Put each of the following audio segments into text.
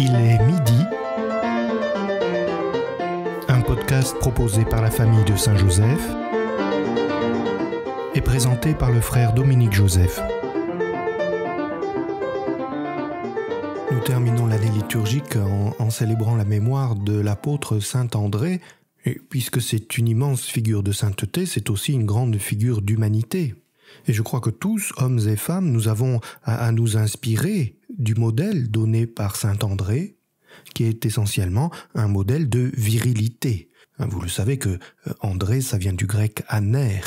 Il est midi. Un podcast proposé par la famille de Saint-Joseph et présenté par le frère Dominique Joseph. Nous terminons l'année liturgique en, célébrant la mémoire de l'apôtre Saint André, puisque c'est une immense figure de sainteté, c'est aussi une grande figure d'humanité. Et je crois que tous, hommes et femmes, nous avons à nous inspirer du modèle donné par Saint André, qui est essentiellement un modèle de virilité. Hein, vous le savez que euh, André, ça vient du grec aner,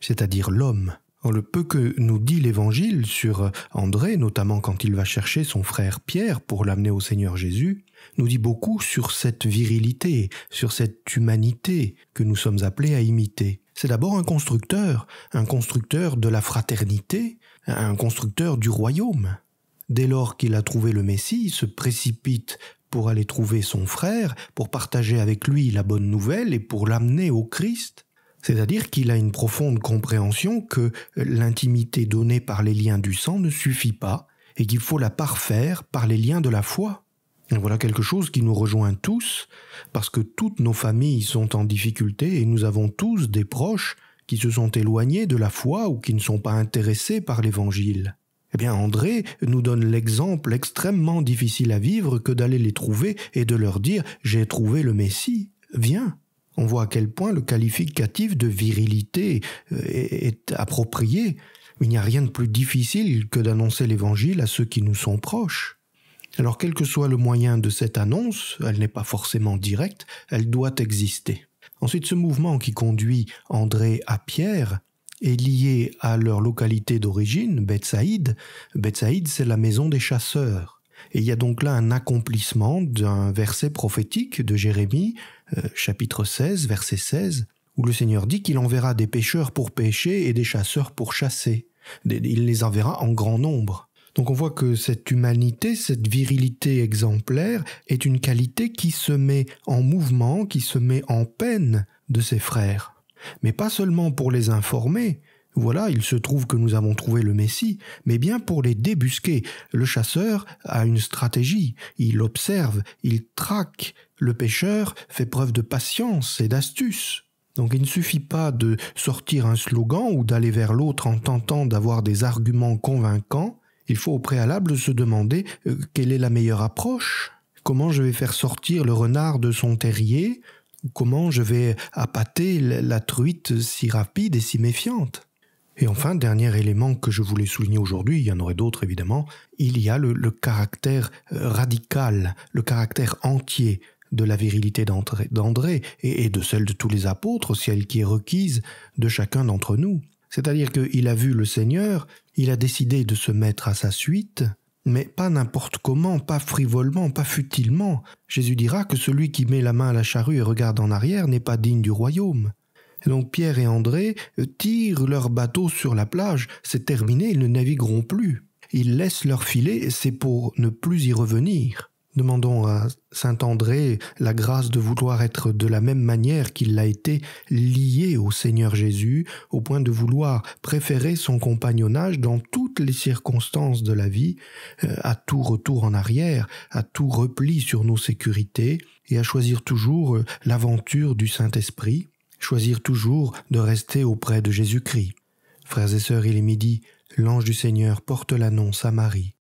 c'est-à-dire l'homme. Le peu que nous dit l'Évangile sur euh, André, notamment quand il va chercher son frère Pierre pour l'amener au Seigneur Jésus, nous dit beaucoup sur cette virilité, sur cette humanité que nous sommes appelés à imiter. C'est d'abord un constructeur, un constructeur de la fraternité, un constructeur du royaume. Dès lors qu'il a trouvé le Messie, il se précipite pour aller trouver son frère, pour partager avec lui la bonne nouvelle et pour l'amener au Christ. C'est-à-dire qu'il a une profonde compréhension que l'intimité donnée par les liens du sang ne suffit pas et qu'il faut la parfaire par les liens de la foi. voilà quelque chose qui nous rejoint tous, parce que toutes nos familles sont en difficulté et nous avons tous des proches qui se sont éloignés de la foi ou qui ne sont pas intéressés par l'Évangile. Eh bien, André nous donne l'exemple extrêmement difficile à vivre que d'aller les trouver et de leur dire J'ai trouvé le Messie, viens. On voit à quel point le qualificatif de virilité euh, est approprié. Il n'y a rien de plus difficile que d'annoncer l'Évangile à ceux qui nous sont proches. Alors quel que soit le moyen de cette annonce, elle n'est pas forcément directe, elle doit exister. Ensuite, ce mouvement qui conduit André à Pierre est liée à leur localité d'origine, Beth Saïd, c'est la maison des chasseurs. Et il y a donc là un accomplissement d'un verset prophétique de Jérémie, euh, chapitre 16, verset 16, où le Seigneur dit qu'il enverra des pêcheurs pour pêcher et des chasseurs pour chasser. Il les enverra en grand nombre. Donc on voit que cette humanité, cette virilité exemplaire est une qualité qui se met en mouvement, qui se met en peine de ses frères. Mais pas seulement pour les informer, voilà, il se trouve que nous avons trouvé le Messie, mais bien pour les débusquer. Le chasseur a une stratégie, il observe, il traque, le pêcheur fait preuve de patience et d'astuce. Donc il ne suffit pas de sortir un slogan ou d'aller vers l'autre en tentant d'avoir des arguments convaincants, il faut au préalable se demander euh, quelle est la meilleure approche. Comment je vais faire sortir le renard de son terrier Comment je vais appâter la truite si rapide et si méfiante Et enfin, dernier élément que je voulais souligner aujourd'hui, il y en aurait d'autres évidemment, il y a le, caractère euh, radical, le caractère entier de la virilité d'André et, et de celle de tous les apôtres, celle qui est requise de chacun d'entre nous. C'est-à-dire qu'il a vu le Seigneur, il a décidé de se mettre à sa suite, mais pas n'importe comment, pas frivolement, pas futilement. Jésus dira que celui qui met la main à la charrue et regarde en arrière n'est pas digne du royaume. donc Pierre et André euh, tirent leur bateau sur la plage, c'est terminé, ils ne navigueront plus. Ils laissent leur filet, c'est pour ne plus y revenir. Demandons à Saint André la grâce de vouloir être de la même manière qu'il l'a été lié au Seigneur Jésus, au point de vouloir préférer son compagnonnage dans toutes les circonstances de la vie, euh, à tout retour en arrière, à tout repli sur nos sécurités, et à choisir toujours euh, l'aventure du Saint-Esprit, choisir toujours de rester auprès de Jésus-Christ. Frères et sœurs, il est midi, l'ange du Seigneur porte l'annonce à Marie.